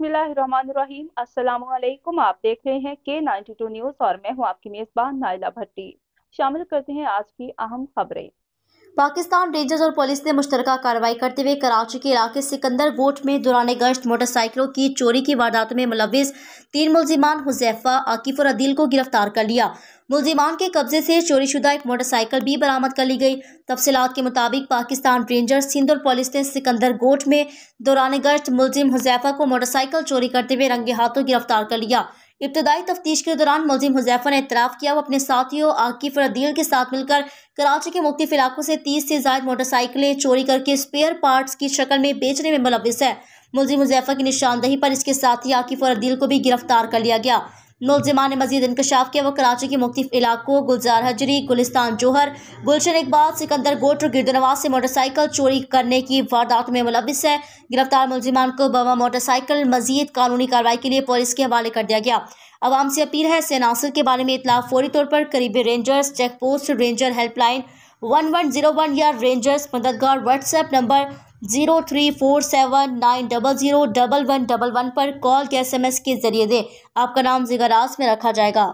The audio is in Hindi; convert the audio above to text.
बिस्मिल्लाहिर्रहमानिर्रहीम अस्सलाम वालेकुम आप देख रहे हैं के 92 न्यूज़ और मैं हूं आपकी मेज़बान नाइला भट्टी शामिल करते हैं आज की अहम खबरें पाकिस्तान रेंजर्स और पुलिस ने मुश्तरका कार्रवाई करते हुए कराची के इलाके सिकंदर गोट में दौरान गश्त मोटरसाइकिलों की चोरी की वारदातों में मुलविस तीन मुलजिमान हुजैफा आकिफ और अदील को गिरफ्तार कर लिया मुलजिमान के कब्जे से चोरीशुदा एक मोटरसाइकिल भी बरामद कर ली गई तफसलात के मुताबिक पाकिस्तान रेंजर्स सिंध और पुलिस ने सिकंदर गोट में दौरान गश्त मुलजिम हुजैफा को मोटरसाइकिल चोरी करते हुए रंगे हाथों गिरफ्तार कर लिया इब्तदाई तफ्तीश के दौरान मुलिम हुजैफा ने इतराफ़ किया वो अपने साथियों आकिफ और अदील के साथ मिलकर कराची के मुख्तफ इलाकों से तीस से जायद मोटरसाइकिलें चोरी करके स्पेयर पार्ट्स की शक्ल में बेचने में मुलविस है मुलिम हुजैफा की निशानदही पर इसके साथी आकिफ और अदील को भी गिरफ्तार कर लिया गया मुलजमान ने मजीद इंकशाफ किया वो कराची के मुख्तफ इलाकों गुलजार हजरी गुलिस्तान जोहर गुलशन इकबाल सिकंदर गोट और गिरदनवाज से मोटरसाइकिल चोरी करने की वारदात में मुलविस है गिरफ्तार मुलजिमान को बवा मोटरसाइकिल मजीद कानूनी कार्रवाई के लिए पुलिस के हवाले कर दिया गया आवाम से अपील है इससे अनासर के बारे में इतला फौरी तौर पर करीबी rangers check post ranger helpline one one zero one या रेंजर्स मददगार WhatsApp number zero three four seven nine double zero double one double one पर कॉल के एस के ज़रिए दें आपका नाम जिगर में रखा जाएगा